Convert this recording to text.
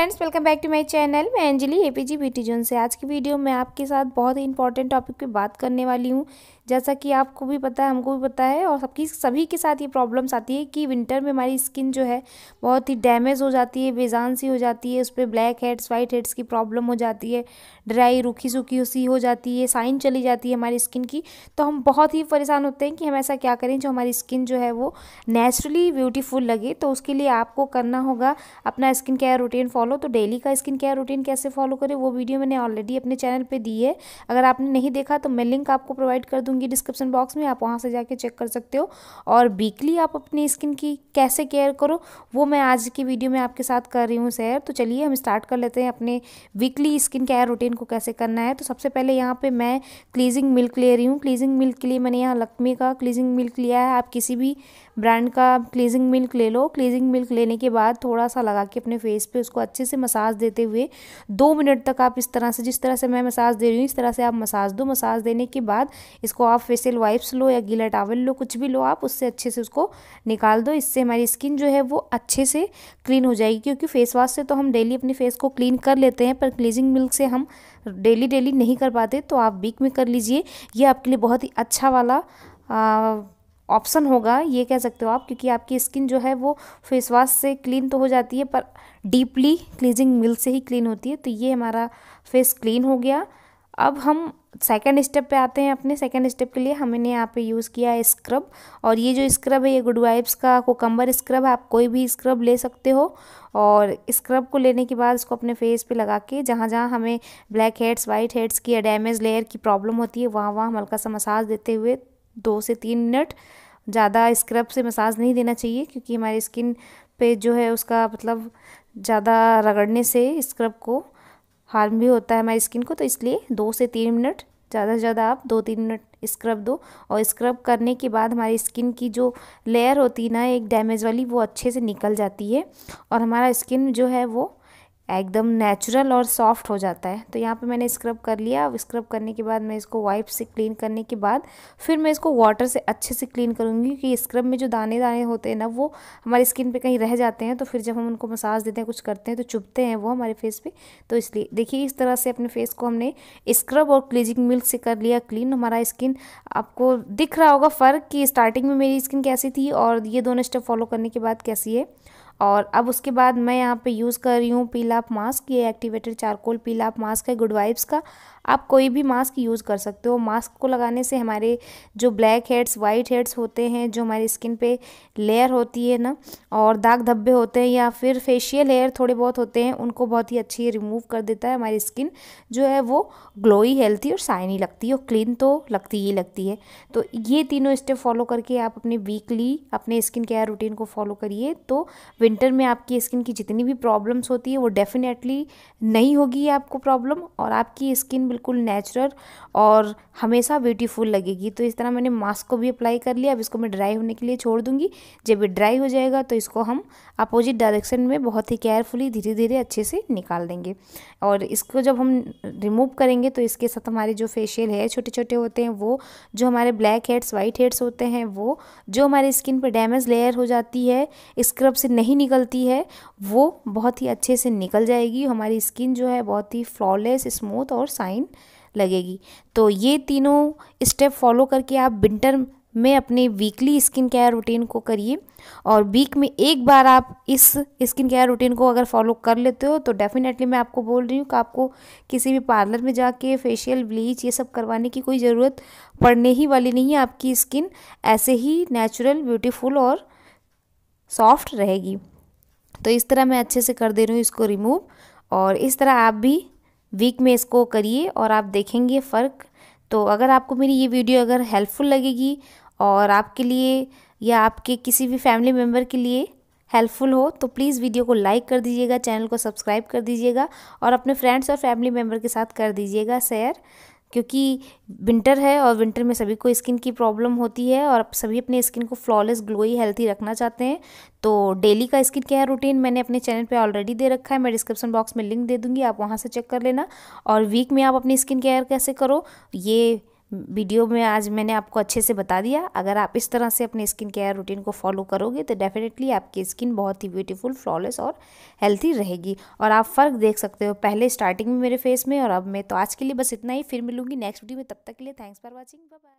friends welcome back to my channel मैं Anjali APG BT zone से आज की वीडियो में आपके साथ बहुत ही इंपॉर्टेंट टॉपिक पे बात करने वाली हूँ जैसा कि आपको भी पता है हमको भी पता है और सबकी सभी के साथ ये प्रॉब्लम्स आती है कि विंटर में हमारी स्किन जो है बहुत ही डैमेज हो जाती है बेजान सी हो जाती है उस पर ब्लैक हेड्स वाइट हेड्स की प्रॉब्लम हो जाती है ड्राई रूखी सूखी सी हो जाती है साइन चली जाती है हमारी स्किन की तो हम बहुत ही परेशान होते हैं कि हम ऐसा क्या करें जो हमारी स्किन जो है वो नेचुरली ब्यूटीफुल लगे तो उसके लिए आपको करना होगा अपना स्किन केयर रूटीन फॉलो तो डेली का स्किन केयर रूटीन कैसे फॉलो करें वो वीडियो मैंने ऑलरेडी अपने चैनल पर दी है अगर आपने नहीं देखा तो मैं लिंक आपको प्रोवाइड कर दूँ दूंगी डिस्क्रिप्शन बॉक्स में आप वहाँ से जाके चेक कर सकते हो और वीकली आप अपनी स्किन की कैसे केयर करो वो मैं आज की वीडियो में आपके साथ कर रही हूँ शेयर तो चलिए हम स्टार्ट कर लेते हैं अपने वीकली स्किन केयर रूटीन को कैसे करना है तो सबसे पहले यहाँ पर मैं क्लीजिंग मिल्क ले रही हूँ क्लीजिंग मिल्क के लिए मैंने यहाँ लक्मी का क्लीजिंग मिल्क लिया है आप किसी भी ब्रांड का क्लीजिंग मिल्क ले लो क्लीजिंग मिल्क लेने के बाद थोड़ा सा लगा के अपने फेस पे उसको अच्छे से मसाज देते हुए दो मिनट तक आप इस तरह से जिस तरह से मैं मसाज दे रही हूँ इस तरह से आप मसाज दो मसाज देने के बाद इसको आप फेसियल वाइप्स लो या गीला टावल लो कुछ भी लो आप उससे अच्छे से उसको निकाल दो इससे हमारी स्किन जो है वो अच्छे से क्लीन हो जाएगी क्योंकि फेस वॉश से तो हम डेली अपने फेस को क्लीन कर लेते हैं पर क्लीजिंग मिल्क से हम डेली डेली नहीं कर पाते तो आप वीक में कर लीजिए ये आपके लिए बहुत ही अच्छा वाला आ, ऑप्शन होगा ये कह सकते हो आप क्योंकि आपकी स्किन जो है वो फेस वॉश से क्लीन तो हो जाती है पर डीपली क्लीजिंग मिल से ही क्लीन होती है तो ये हमारा फेस क्लीन हो गया अब हम सेकेंड स्टेप पे आते हैं अपने सेकेंड स्टेप के लिए हमने यहाँ पे यूज़ किया है स्क्रब और ये जो स्क्रब है ये गुड वाइब्स का कोकम्बर स्क्रब आप कोई भी स्क्रब ले सकते हो और स्क्रब को लेने के बाद इसको अपने फेस पे लगा के जहाँ जहाँ हमें ब्लैक हेड्स वाइट हेड्स की या डैमेज लेयर की प्रॉब्लम होती है वहाँ वहाँ हम हल्का सा मसाज देते हुए दो से तीन मिनट ज़्यादा स्क्रब से मसाज नहीं देना चाहिए क्योंकि हमारी स्किन पे जो है उसका मतलब ज़्यादा रगड़ने से स्क्रब को हार्म भी होता है हमारी स्किन को तो इसलिए दो से तीन मिनट ज़्यादा से ज़्यादा आप दो तीन मिनट स्क्रब दो और स्क्रब करने के बाद हमारी स्किन की जो लेयर होती है ना एक डैमेज वाली वो अच्छे से निकल जाती है और हमारा स्किन जो है वो एकदम नेचुरल और सॉफ्ट हो जाता है तो यहाँ पे मैंने स्क्रब कर लिया स्क्रब करने के बाद मैं इसको वाइप से क्लीन करने के बाद फिर मैं इसको वाटर से अच्छे से क्लीन करूँगी क्योंकि स्क्रब में जो दाने दाने होते हैं ना वो हमारी स्किन पे कहीं रह जाते हैं तो फिर जब हम उनको मसाज देते हैं कुछ करते हैं तो चुभते हैं वो हमारे फेस पर तो इसलिए देखिए इस तरह से अपने फेस को हमने स्क्रब और क्लीजिंग मिल्क से कर लिया क्लीन हमारा स्किन आपको दिख रहा होगा फ़र्क कि स्टार्टिंग में मेरी स्किन कैसी थी और ये दोनों स्टेप फॉलो करने के बाद कैसी है और अब उसके बाद मैं यहाँ पे यूज़ कर रही हूँ पीलाप मास्क ये एक्टिवेटेड चारकोल पीलाप मास्क है गुड वाइब्स का आप कोई भी मास्क यूज़ कर सकते हो मास्क को लगाने से हमारे जो ब्लैक हेड्स वाइट हेड्स होते हैं जो हमारी स्किन पे लेयर होती है ना और दाग धब्बे होते हैं या फिर फेशियल हेयर थोड़े बहुत होते हैं उनको बहुत ही अच्छी रिमूव कर देता है हमारी स्किन जो है वो ग्लोई हेल्थी और साइनी लगती है और क्लीन तो लगती ही लगती है तो ये तीनों स्टेप फॉलो करके आप अपने वीकली अपने स्किन केयर रूटीन को फॉलो करिए तो विंटर में आपकी स्किन की जितनी भी प्रॉब्लम्स होती है वो डेफिनेटली नहीं होगी आपको प्रॉब्लम और आपकी स्किन बिल्कुल नेचुरल और हमेशा ब्यूटीफुल लगेगी तो इस तरह मैंने मास्क को भी अप्लाई कर लिया अब इसको मैं ड्राई होने के लिए छोड़ दूँगी जब ये ड्राई हो जाएगा तो इसको हम अपोजिट डायरेक्शन में बहुत ही केयरफुली धीरे धीरे अच्छे से निकाल देंगे और इसको जब हम रिमूव करेंगे तो इसके साथ हमारे जो फेशियल हेयर छोटे छोटे होते हैं वो जो हमारे ब्लैक हेड्स वाइट हेड्स होते हैं वो जो हमारे स्किन पर डैमेज लेयर हो जाती है स्क्रब से नहीं निकलती है वो बहुत ही अच्छे से निकल जाएगी हमारी स्किन जो है बहुत ही फ्लॉलेस स्मूथ और साइन लाइन लगेगी तो ये तीनों स्टेप फॉलो करके आप विंटर में अपने वीकली स्किन केयर रूटीन को करिए और वीक में एक बार आप इस स्किन केयर रूटीन को अगर फॉलो कर लेते हो तो डेफिनेटली मैं आपको बोल रही हूँ कि आपको किसी भी पार्लर में जाके फेशियल ब्लीच ये सब करवाने की कोई ज़रूरत पड़ने ही वाली नहीं है आपकी स्किन ऐसे ही नेचुरल ब्यूटीफुल और सॉफ्ट रहेगी तो इस तरह मैं अच्छे से कर दे रही हूँ इसको रिमूव और इस तरह आप भी वीक में इसको करिए और आप देखेंगे फ़र्क तो अगर आपको मेरी ये वीडियो अगर हेल्पफुल लगेगी और आपके लिए या आपके किसी भी फैमिली मेम्बर के लिए हेल्पफुल हो तो प्लीज़ वीडियो को लाइक कर दीजिएगा चैनल को सब्सक्राइब कर दीजिएगा और अपने फ्रेंड्स और फैमिली मेम्बर के साथ कर दीजिएगा शेयर क्योंकि विंटर है और विंटर में सभी को स्किन की प्रॉब्लम होती है और आप सभी अपने स्किन को फ्लॉलेस ग्लोई हेल्थी रखना चाहते हैं तो डेली का स्किन केयर रूटीन मैंने अपने चैनल पे ऑलरेडी दे रखा है मैं डिस्क्रिप्शन बॉक्स में लिंक दे दूँगी आप वहाँ से चेक कर लेना और वीक में आप अपनी स्किन केयर कैसे करो ये वीडियो में आज मैंने आपको अच्छे से बता दिया अगर आप इस तरह से अपने स्किन केयर रूटीन को फॉलो करोगे तो डेफिनेटली आपकी स्किन बहुत ही ब्यूटीफुल फ्लॉलेस और हेल्थी रहेगी और आप फ़र्क देख सकते हो पहले स्टार्टिंग में मेरे फेस में और अब मैं तो आज के लिए बस इतना ही फिर मिलूँगी नेक्स्ट वीडियो में तब तक के लिए थैंक्स फॉर वॉचिंग बाय